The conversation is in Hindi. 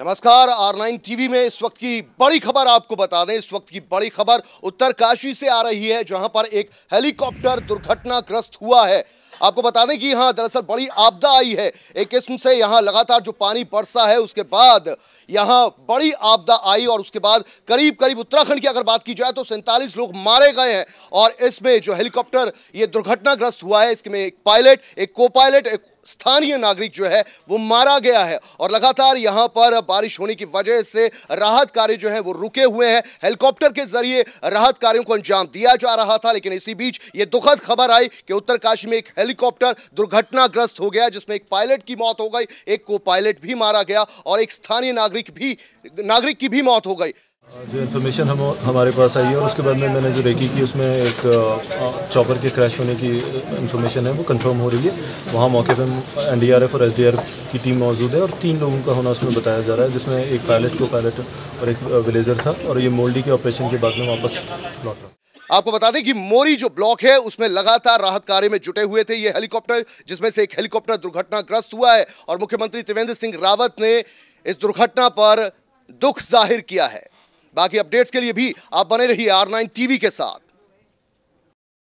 नमस्कार आर नाइन टीवी में इस वक्त की बड़ी खबर आपको बता दें इस वक्त की बड़ी खबर उत्तरकाशी से आ रही है जहां पर एक हेलीकॉप्टर दुर्घटनाग्रस्त हुआ है आपको बता दें कि यहाँ दरअसल बड़ी आपदा आई है एक किस्म से यहाँ लगातार जो पानी बरसा है उसके बाद यहाँ बड़ी आपदा आई और उसके बाद करीब करीब उत्तराखंड की अगर बात की जाए तो सैंतालीस लोग मारे गए हैं और इसमें जो हेलीकॉप्टर ये दुर्घटनाग्रस्त हुआ है इसमें एक पायलट एक को पायलट एक स्थानीय नागरिक जो है वो मारा गया है और लगातार यहाँ पर बारिश होने की वजह से राहत कार्य जो है वो रुके हुए हैं हेलीकॉप्टर के जरिए राहत कार्यों को अंजाम दिया जा रहा था लेकिन इसी बीच ये दुखद खबर आई कि उत्तरकाशी में एक हेलीकॉप्टर दुर्घटनाग्रस्त हो गया जिसमें एक पायलट की मौत हो गई एक को पायलट भी मारा गया और एक स्थानीय नागरिक भी नागरिक की भी मौत हो गई जो इन्फॉर्मेशन हम हमारे पास आई है और उसके बाद में मैंने जो रेकी की उसमें एक चॉपर के क्रैश होने की इन्फॉर्मेशन है वो कंफर्म हो रही है वहाँ मौके पर एनडीआरएफ और एसडीआरएफ की टीम मौजूद है और तीन लोगों का होना उसमें बताया जा रहा है जिसमें एक पायलट को पायलट और एक विलेजर था और ये मोल्डी के ऑपरेशन के बाद में वापस लौटा आपको बता दें कि मोरी जो ब्लॉक है उसमें लगातार राहत कार्य में जुटे हुए थे ये हेलीकॉप्टर जिसमें से एक हेलीकॉप्टर दुर्घटनाग्रस्त हुआ है और मुख्यमंत्री त्रिवेंद्र सिंह रावत ने इस दुर्घटना पर दुख जाहिर किया है बाकी अपडेट्स के लिए भी आप बने रहिए आर नाइन टीवी के साथ